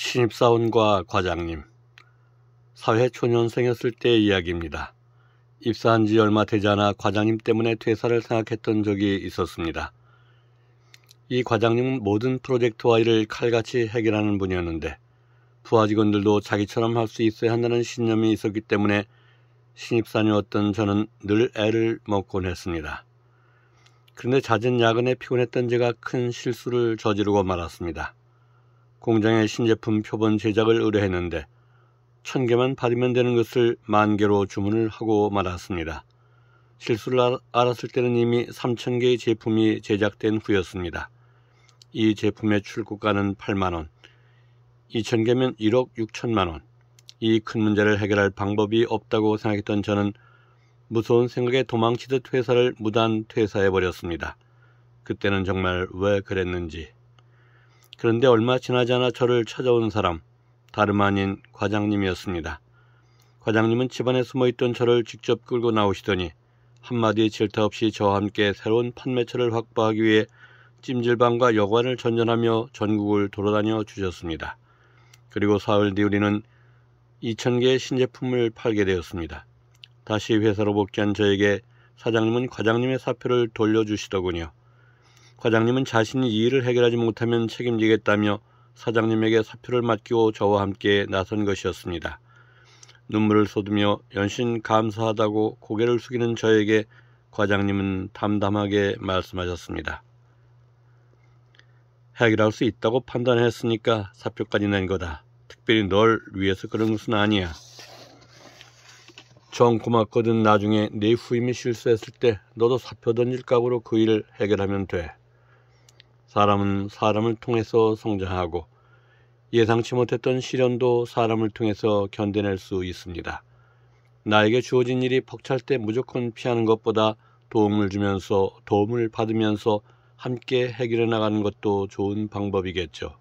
신입사원과 과장님, 사회초년생이었을 때의 이야기입니다. 입사한 지 얼마 되지 않아 과장님 때문에 퇴사를 생각했던 적이 있었습니다. 이 과장님은 모든 프로젝트와 일을 칼같이 해결하는 분이었는데 부하 직원들도 자기처럼 할 수 있어야 한다는 신념이 있었기 때문에 신입사원이었던 저는 늘 애를 먹곤 했습니다. 그런데 잦은 야근에 피곤했던 제가 큰 실수를 저지르고 말았습니다. 공장의 신제품 표본 제작을 의뢰했는데 천 개만 받으면 되는 것을 만 개로 주문을 하고 말았습니다. 실수를 알았을 때는 이미 3천 개의 제품이 제작된 후였습니다. 이 제품의 출고가는 8만 원, 2천 개면 1억 6천만 원. 이 큰 문제를 해결할 방법이 없다고 생각했던 저는 무서운 생각에 도망치듯 회사를 무단 퇴사해 버렸습니다. 그때는 정말 왜 그랬는지. 그런데 얼마 지나지 않아 저를 찾아온 사람, 다름 아닌 과장님이었습니다. 과장님은 집안에 숨어있던 저를 직접 끌고 나오시더니 한마디 질타 없이 저와 함께 새로운 판매처를 확보하기 위해 찜질방과 여관을 전전하며 전국을 돌아다녀 주셨습니다. 그리고 사흘 뒤 우리는 2,000개의 신제품을 팔게 되었습니다. 다시 회사로 복귀한 저에게 사장님은 과장님의 사표를 돌려주시더군요. 과장님은 자신이 이 일을 해결하지 못하면 책임지겠다며 사장님에게 사표를 맡기고 저와 함께 나선 것이었습니다. 눈물을 쏟으며 연신 감사하다고 고개를 숙이는 저에게 과장님은 담담하게 말씀하셨습니다. 해결할 수 있다고 판단했으니까 사표까지 낸 거다. 특별히 널 위해서 그런 것은 아니야. 정 고맙거든 나중에 네 후임이 실수했을 때 너도 사표 던질 각오로 그 일을 해결하면 돼. 사람은 사람을 통해서 성장하고 예상치 못했던 시련도 사람을 통해서 견뎌낼 수 있습니다. 나에게 주어진 일이 벅찰 때 무조건 피하는 것보다 도움을 주면서 도움을 받으면서 함께 해결해 나가는 것도 좋은 방법이겠죠.